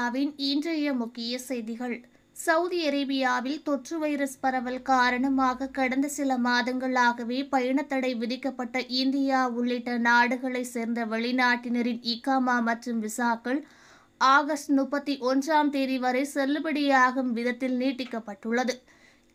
இந்தியாவின் இன்றைய முக்கிய செய்திகள் சவுதி அரேபியாவில் தொற்று வைரஸ் பரவல் காரணமாக கடந்த சில மாதங்களாகவே பயணத்தடை விதிக்கப்பட்ட இந்தியா உள்ளிட்ட நாடுகளைச் சேர்ந்த வெளிநாட்டினரின் இக்காமா மற்றும் விசாக்கள் ஆகஸ்ட் முப்பத்தி ஒன்றாம் தேதி வரை செல்லுபடியாகும் விதத்தில் நீட்டிக்கப்பட்டுள்ளது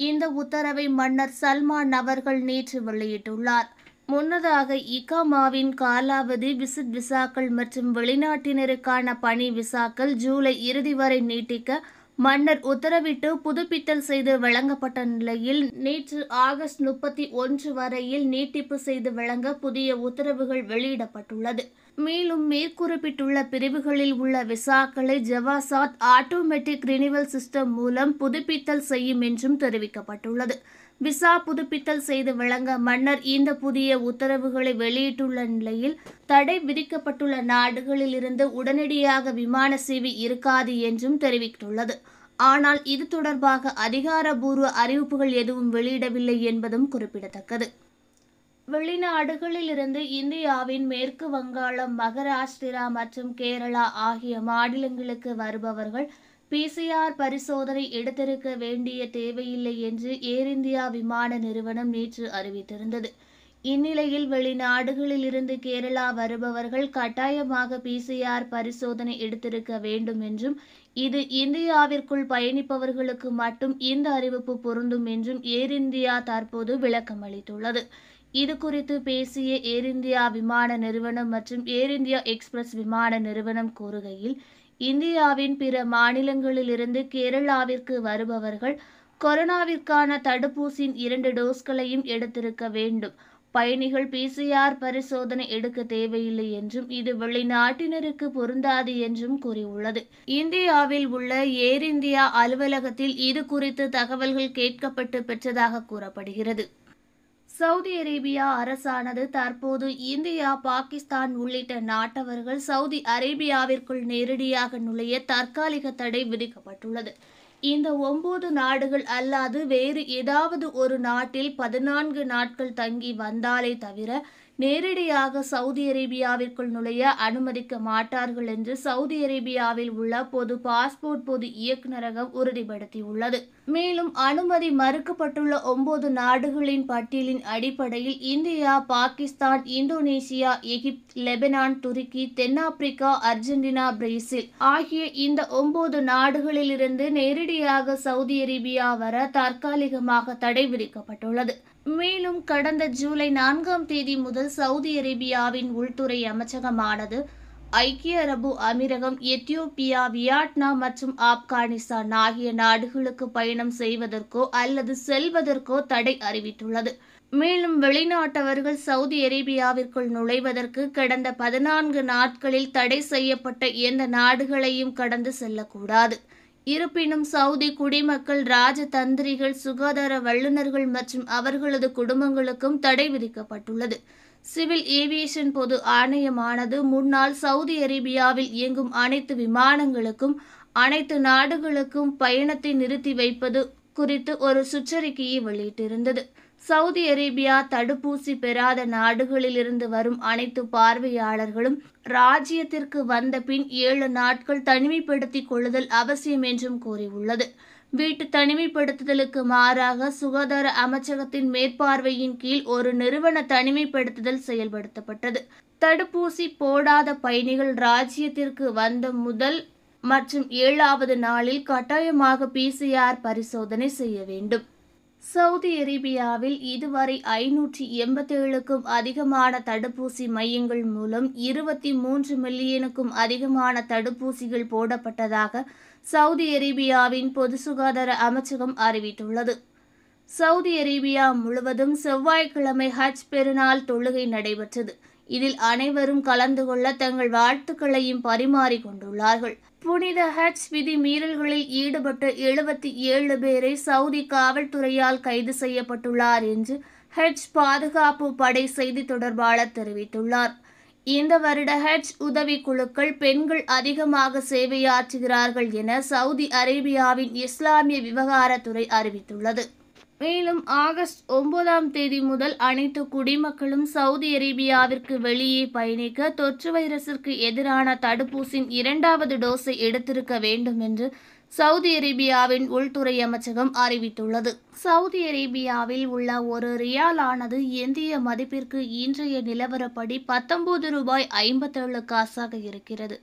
இந்த உத்தரவை மன்னர் சல்மான் அவர்கள் நேற்று வெளியிட்டுள்ளார் முன்னதாக இகாமாவின் காலாவதி விசிட் விசாக்கள் மற்றும் வெளிநாட்டினருக்கான பணி விசாக்கள் ஜூலை இறுதி வரை நீட்டிக்க மன்னர் உத்தரவிட்டு புதுப்பித்தல் செய்து வழங்கப்பட்ட நிலையில் நேற்று ஆகஸ்ட் முப்பத்தி ஒன்று வரையில் நீட்டிப்பு செய்து வழங்க புதிய உத்தரவுகள் வெளியிடப்பட்டுள்ளது மேலும் மேற்குறிப்பிட்டுள்ள பிரிவுகளில் உள்ள விசாக்களை ஜவாசாத் ஆட்டோமேட்டிக் ரினிவல் சிஸ்டம் மூலம் புதுப்பித்தல் செய்யும் என்றும் தெரிவிக்கப்பட்டுள்ளது விசா புதுப்பித்தல் செய்து வழங்க மன்னர் இந்த புதிய உத்தரவுகளை வெளியிட்டுள்ள நிலையில் தடை விதிக்கப்பட்டுள்ள நாடுகளில் இருந்து உடனடியாக விமான சேவை இருக்காது என்றும் தெரிவித்துள்ளது ஆனால் இது தொடர்பாக அதிகாரபூர்வ அறிவிப்புகள் எதுவும் வெளியிடவில்லை என்பதும் குறிப்பிடத்தக்கது வெளிநாடுகளில் இருந்து இந்தியாவின் மேற்கு வங்காளம் மகாராஷ்டிரா மற்றும் கேரளா ஆகிய மாநிலங்களுக்கு வருபவர்கள் பிசிஆர் பரிசோதனை எடுத்திருக்க வேண்டிய தேவையில்லை என்று ஏர் இந்தியா விமான நிறுவனம் நேற்று அறிவித்திருந்தது இந்நிலையில் வெளிநாடுகளில் இருந்து கேரளா வருபவர்கள் கட்டாயமாக பிசிஆர் பரிசோதனை எடுத்திருக்க வேண்டும் என்றும் இது இந்தியாவிற்குள் பயணிப்பவர்களுக்கு மட்டும் இந்த அறிவிப்பு பொருந்தும் என்றும் ஏர் இந்தியா தற்போது விளக்கம் அளித்துள்ளது இது குறித்து பேசிய ஏர் இந்தியா விமான நிறுவனம் மற்றும் ஏர் இந்தியா எக்ஸ்பிரஸ் விமான நிறுவனம் கூறுகையில் இந்தியாவின் பிற மாநிலங்களிலிருந்து கேரளாவிற்கு வருபவர்கள் கொரோனாவிற்கான தடுப்பூசியின் இரண்டு டோஸ்களையும் எடுத்திருக்க வேண்டும் பயணிகள் பிசிஆர் பரிசோதனை எடுக்க தேவையில்லை என்றும் இது வெளிநாட்டினருக்கு பொருந்தாது என்றும் கூறியுள்ளது இந்தியாவில் உள்ள ஏர் இந்தியா அலுவலகத்தில் இது குறித்து தகவல்கள் கேட்கப்பட்டு பெற்றதாக கூறப்படுகிறது சவுதி அரேபியா அரசானது தற்போது இந்தியா பாகிஸ்தான் உள்ளிட்ட நாட்டவர்கள் சவுதி அரேபியாவிற்குள் நேரடியாக நுழைய தற்காலிக தடை விதிக்கப்பட்டுள்ளது இந்த ஒன்பது நாடுகள் அல்லாது வேறு ஏதாவது ஒரு நாட்டில் பதினான்கு நாட்கள் தங்கி வந்தாலே தவிர நேரடியாக சவுதி அரேபியாவிற்குள் நுழைய அனுமதிக்க மாட்டார்கள் என்று சவுதி அரேபியாவில் உள்ள பொது பாஸ்போர்ட் பொது இயக்குநரகம் உறுதிப்படுத்தியுள்ளது மேலும் அனுமதி மறுக்கப்பட்டுள்ள ஒன்பது நாடுகளின் பட்டியலின் அடிப்படையில் India Pakistan Indonesia Egypt Lebanon துருக்கி தென்னாப்பிரிக்கா அர்ஜென்டினா பிரேசில் ஆகிய இந்த ஒன்பது நாடுகளிலிருந்து நேரடியாக சவுதி அரேபியா வர தற்காலிகமாக தடை விதிக்கப்பட்டுள்ளது மேலும் கடந்த ஜூலை நான்காம் தேதி முதல் சவுதி அரேபியாவின் உள்துறை அமைச்சகமானது ஐக்கிய அரபு அமீரகம் எத்தியோப்பியா வியட்நாம் மற்றும் ஆப்கானிஸ்தான் ஆகிய நாடுகளுக்கு பயணம் செய்வதற்கோ அல்லது செல்வதற்கோ தடை அறிவித்துள்ளது மேலும் வெளிநாட்டவர்கள் சவுதி அரேபியாவிற்குள் நுழைவதற்கு கடந்த பதினான்கு நாட்களில் தடை செய்யப்பட்ட எந்த நாடுகளையும் கடந்து செல்லக்கூடாது இருப்பினும் சவுதி குடிமக்கள் ராஜதந்திரிகள் சுகாதார வல்லுநர்கள் மற்றும் அவர்களது குடும்பங்களுக்கும் தடை விதிக்கப்பட்டுள்ளது சிவில் ஏவியேஷன் பொது ஆணையமானது முன்னாள் சவுதி அரேபியாவில் இயங்கும் அனைத்து விமானங்களுக்கும் அனைத்து நாடுகளுக்கும் பயணத்தை நிறுத்தி வைப்பது குறித்து ஒரு சுற்றறிக்கையை வெளியிட்டிருந்தது சவுதி அரேபியா தடுப்பூசி பெறாத நாடுகளில் இருந்து வரும் அனைத்து பார்வையாளர்களும் ராஜ்யத்திற்கு வந்த பின் ஏழு நாட்கள் தனிமைப்படுத்திக் கொள்ளுதல் அவசியம் என்றும் கூறியுள்ளது வீட்டு தனிமைப்படுத்துதலுக்கு மாறாக சுகாதார அமைச்சகத்தின் மேற்பார்வையின் கீழ் ஒரு நிறுவன தனிமைப்படுத்துதல் செயல்படுத்தப்பட்டது தடுப்பூசி போடாத பயணிகள் ராஜ்யத்திற்கு வந்த முதல் மற்றும் ஏழாவது நாளில் கட்டாயமாக பிசிஆர் பரிசோதனை செய்ய வேண்டும் சவுதி அரேபியாவில் இதுவரை ஐநூற்றி எண்பத்தேழுக்கும் அதிகமான தடுப்பூசி மையங்கள் மூலம் இருபத்தி மூன்று மில்லியனுக்கும் அதிகமான தடுப்பூசிகள் போடப்பட்டதாக சவுதி அரேபியாவின் பொது சுகாதார அமைச்சகம் அறிவித்துள்ளது சவுதி அரேபியா முழுவதும் செவ்வாய்க்கிழமை ஹஜ் பெருநாள் தொழுகை நடைபெற்றது இதில் அனைவரும் கலந்து கொள்ள தங்கள் வாழ்த்துக்களையும் கொண்டுள்ளார்கள் புனித ஹஜ் விதி மீறல்களில் ஈடுபட்ட எழுபத்தி ஏழு பேரை சவுதி காவல்துறையால் கைது செய்யப்பட்டுள்ளார் என்று ஹஜ் பாதுகாப்பு படை செய்தி தொடர்பாளர் தெரிவித்துள்ளார் இந்த வருட ஹஜ் குழுக்கள் பெண்கள் அதிகமாக சேவையாற்றுகிறார்கள் என சவுதி அரேபியாவின் இஸ்லாமிய விவகாரத்துறை அறிவித்துள்ளது மேலும் ஆகஸ்ட் ஒன்பதாம் தேதி முதல் அனைத்து குடிமக்களும் சவுதி அரேபியாவிற்கு வெளியே பயணிக்க தொற்று வைரஸிற்கு எதிரான தடுப்பூசியின் இரண்டாவது டோஸை எடுத்திருக்க வேண்டும் என்று சவுதி அரேபியாவின் உள்துறை அமைச்சகம் அறிவித்துள்ளது சவுதி அரேபியாவில் உள்ள ஒரு ரியாலானது இந்திய மதிப்பிற்கு இன்றைய நிலவரப்படி பத்தொன்பது ரூபாய் ஐம்பத்தேழு காசாக இருக்கிறது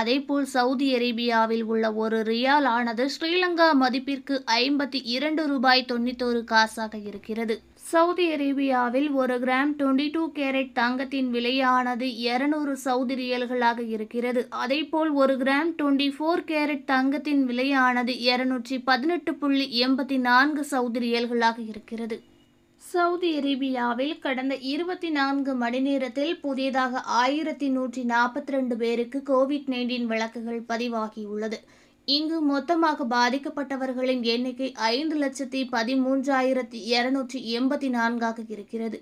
அதேபோல் சவுதி அரேபியாவில் உள்ள ஒரு ரியாலானது ஸ்ரீலங்கா மதிப்பிற்கு ஐம்பத்தி இரண்டு ரூபாய் தொண்ணூத்தோரு காசாக இருக்கிறது சவுதி அரேபியாவில் ஒரு கிராம் டுவெண்ட்டி டூ கேரட் தங்கத்தின் விலையானது இருநூறு சவுதி ரியல்களாக இருக்கிறது அதேபோல் ஒரு கிராம் டுவெண்ட்டி ஃபோர் கேரட் தங்கத்தின் விலையானது இருநூற்றி பதினெட்டு புள்ளி எண்பத்தி நான்கு சவுதி ரியல்களாக இருக்கிறது சவுதி அரேபியாவில் கடந்த இருபத்தி நான்கு மணி நேரத்தில் புதியதாக ஆயிரத்தி நூற்றி நாற்பத்தி ரெண்டு பேருக்கு கோவிட் நைன்டீன் வழக்குகள் பதிவாகியுள்ளது இங்கு மொத்தமாக பாதிக்கப்பட்டவர்களின் எண்ணிக்கை ஐந்து லட்சத்தி பதிமூன்றாயிரத்தி இருநூற்றி எண்பத்தி நான்காக இருக்கிறது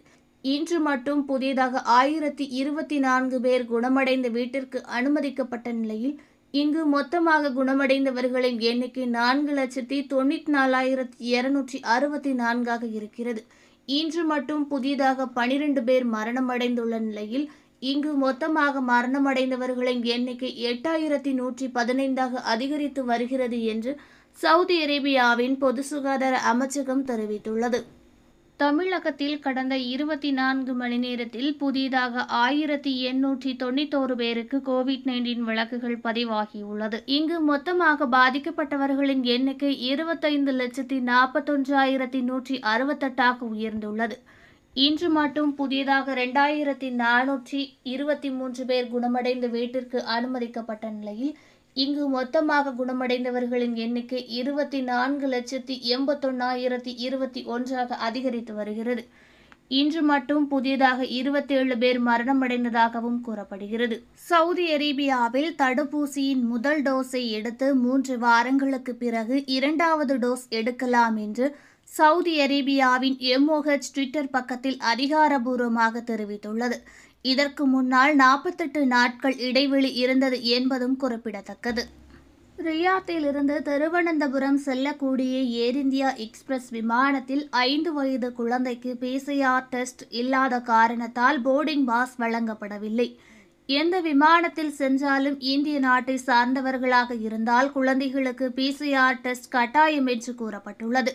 இன்று மட்டும் புதியதாக ஆயிரத்தி இருபத்தி நான்கு பேர் குணமடைந்த வீட்டிற்கு அனுமதிக்கப்பட்ட நிலையில் இங்கு மொத்தமாக குணமடைந்தவர்களின் எண்ணிக்கை நான்கு லட்சத்தி தொண்ணூற்றி நாலாயிரத்தி இருநூற்றி அறுபத்தி நான்காக இருக்கிறது இன்று மட்டும் புதியதாக பனிரெண்டு பேர் மரணமடைந்துள்ள நிலையில் இங்கு மொத்தமாக மரணமடைந்தவர்களின் எண்ணிக்கை எட்டாயிரத்தி நூற்றி பதினைந்தாக அதிகரித்து வருகிறது என்று சவுதி அரேபியாவின் பொது சுகாதார அமைச்சகம் தெரிவித்துள்ளது தமிழகத்தில் கடந்த இருபத்தி நான்கு மணி நேரத்தில் புதிதாக ஆயிரத்தி எண்ணூற்றி தொண்ணூத்தோரு பேருக்கு கோவிட் நைன்டீன் வழக்குகள் பதிவாகியுள்ளது இங்கு மொத்தமாக பாதிக்கப்பட்டவர்களின் எண்ணிக்கை இருபத்தைந்து லட்சத்தி நாற்பத்தொன்றாயிரத்தி நூற்றி அறுபத்தெட்டாக உயர்ந்துள்ளது இன்று மட்டும் புதியதாக இரண்டாயிரத்தி நானூற்றி இருபத்தி மூன்று பேர் குணமடைந்து வீட்டிற்கு அனுமதிக்கப்பட்ட நிலையில் இங்கு மொத்தமாக குணமடைந்தவர்களின் எண்ணிக்கை இருபத்தி நான்கு லட்சத்தி எண்பத்தொன்னாயிரத்தி இருபத்தி ஒன்றாக அதிகரித்து வருகிறது இன்று மட்டும் புதியதாக இருபத்தி ஏழு பேர் மரணமடைந்ததாகவும் கூறப்படுகிறது சவுதி அரேபியாவில் தடுப்பூசியின் முதல் டோஸை எடுத்து மூன்று வாரங்களுக்கு பிறகு இரண்டாவது டோஸ் எடுக்கலாம் என்று சவுதி அரேபியாவின் எம்ஓஹெச் ட்விட்டர் பக்கத்தில் அதிகாரபூர்வமாக தெரிவித்துள்ளது இதற்கு முன்னால் நாற்பத்தெட்டு நாட்கள் இடைவெளி இருந்தது என்பதும் குறிப்பிடத்தக்கது ரியாத்தில் இருந்து திருவனந்தபுரம் செல்லக்கூடிய ஏர் இந்தியா எக்ஸ்பிரஸ் விமானத்தில் ஐந்து வயது குழந்தைக்கு பிசிஆர் டெஸ்ட் இல்லாத காரணத்தால் போர்டிங் பாஸ் வழங்கப்படவில்லை எந்த விமானத்தில் சென்றாலும் இந்திய நாட்டை சார்ந்தவர்களாக இருந்தால் குழந்தைகளுக்கு பிசிஆர் டெஸ்ட் கட்டாயம் என்று கூறப்பட்டுள்ளது